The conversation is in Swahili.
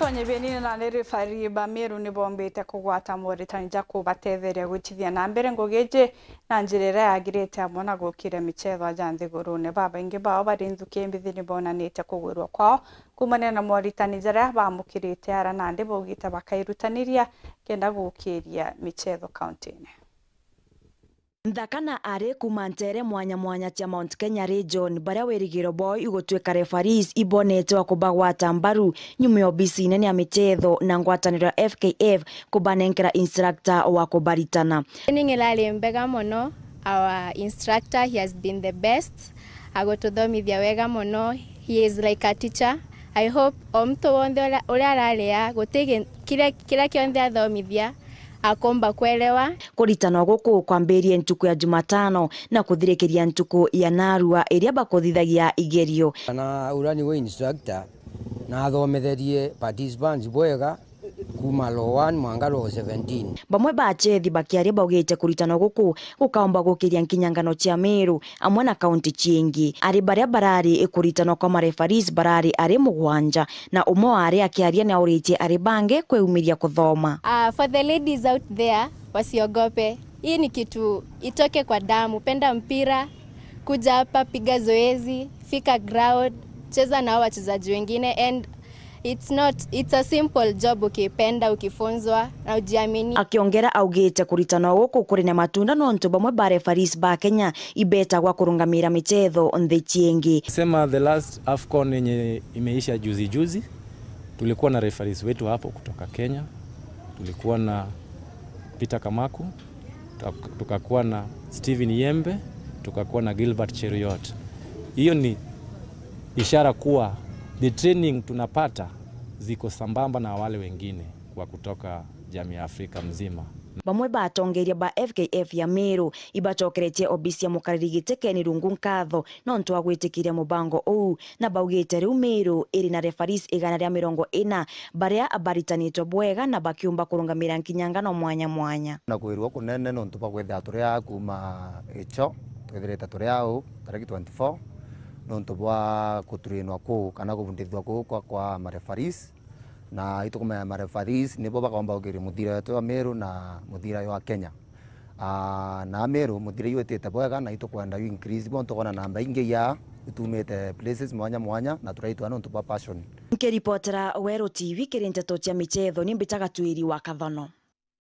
tonyebieni na nä rä bari mä rå nä bombä te kå gwata moritani ja kå batetheria gå itithia na mbere ngå gä na njä ya ä ya yagä rä te amwe na gå kä re mä cetho ja nthä gå rå babaingä bao barä nä bonanä te kå gwä rwo kwao kumania na moritani ja rä a bamå kä rä te ara nandä baugä te kenda gå michezo ria mä cetho nthakana ari kuma ntere mwanya mwanya cia mount kenya region baria wirigiro boy igutwika refaris ibonete wa kubagwata mbaru nyuma ya obisi nene ya michetho na ngwatanira ya fkf kubanengera instructor wa kubaritana ning'elari mbega mono our instructor he has been the best agututhomithia wega mono he is like a teacher i hope o mtu wonthe uria araria gutige kira kionthe athomithia akomba kuelewa kuritana guku kwambirie ntuku ya jumatano na kuthirikiria ntuku ya narua iria bakuthithagia igerio na urani we instructor na athometherie participants bwega kuma law 1 mwanga lo 17 bamwe ba chethi bakiaria baugite kuritana guku gukaumba gukiria nkinyangano cia miru amwe na kaunti chingi ari baria barari ikuritana kwa marefaris barari ari mugwanja na umo ari akiaria na auritie ari bange kweumiria kuthoma uh, for the ladies out there wasiogope hii ni kitu itoke kwa damu penda mpira kuja hapa piga zoezi fika ground cheza na wachezaji wengine and It's not, it's a simple job ukipenda ukifunzwa na ujiamini akiongera augite kuritana guku kuri na matunda no bamwe bare referees ba Kenya ibeta gwa kurungamira michezo nthi ciingi sema the last AFCON yenye imeisha juzi juzi tulikuwa na referees wetu hapo kutoka Kenya tulikuwa na Peter Kamaku tukakuwa na Steven Yembe tukakuwa na Gilbert Cheruiyot hiyo ni ishara kuwa the training tunapata ziko sambamba na wale wengine wa kutoka jamii ya Afrika mzima bamwe batongeria ba FKF ya Meru ibatokeretie obisi ya mukariri gite Rungu Nkatho no ntwagwitikire mubango uu na baugite riu Meru iri na refaris igana ria mirongo ina baria abaritanitwe bwega na bakiumba kurungamira nkinyangano mwanya mwanya na kuirwa kunene nontu bagwethaa turia kuma icho twithirite turia uu tariki 24 nontu bwa kutrainwa kuu kana kubundithwa kuu kwa, kwa marefaris na ya marefaris nibo bakomba ukiria muthira wetu wa Meru na muthira wa Kenya Aa, na Meru muthira iwitite bwega na itukwenda yu increase bo tukona namba ingi ya itumite places mwanya mwanya na turaitwa nontu bwa passion nkiripotera Weru TV kiri cia michetho ni mbitaga tuiri wa